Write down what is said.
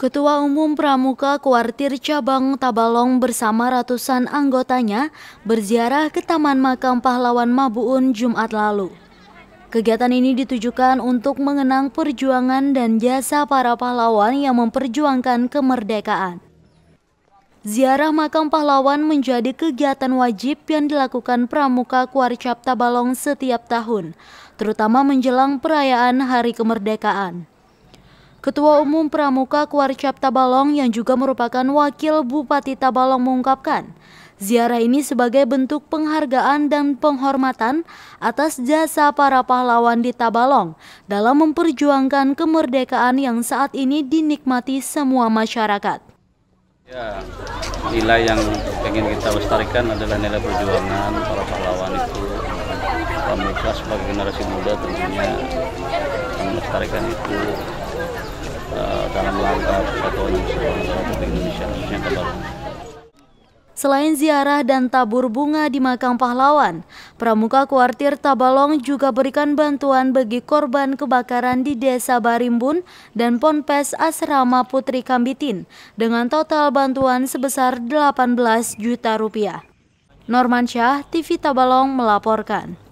Ketua Umum Pramuka Kuartir Cabang Tabalong bersama ratusan anggotanya berziarah ke Taman Makam Pahlawan Mabuun Jumat lalu. Kegiatan ini ditujukan untuk mengenang perjuangan dan jasa para pahlawan yang memperjuangkan kemerdekaan. Ziarah makam pahlawan menjadi kegiatan wajib yang dilakukan Pramuka Kuarcap Tabalong setiap tahun, terutama menjelang perayaan Hari Kemerdekaan. Ketua Umum Pramuka Kuarcap Tabalong yang juga merupakan Wakil Bupati Tabalong mengungkapkan, ziarah ini sebagai bentuk penghargaan dan penghormatan atas jasa para pahlawan di Tabalong dalam memperjuangkan kemerdekaan yang saat ini dinikmati semua masyarakat. Ya, nilai yang ingin kita lestarikan adalah nilai perjuangan para pahlawan itu. Pramuka sebagai generasi muda tentunya melestarikan itu Eh, dalam rangka persatuan Republik Indonesia yang Selain ziarah dan tabur bunga di makam pahlawan, Pramuka Kuartir Tabalong juga berikan bantuan bagi korban kebakaran di Desa Barimbun dan Ponpes Asrama Putri Kambitin dengan total bantuan sebesar 18 juta rupiah. Norman Syah, TV Tabalong melaporkan.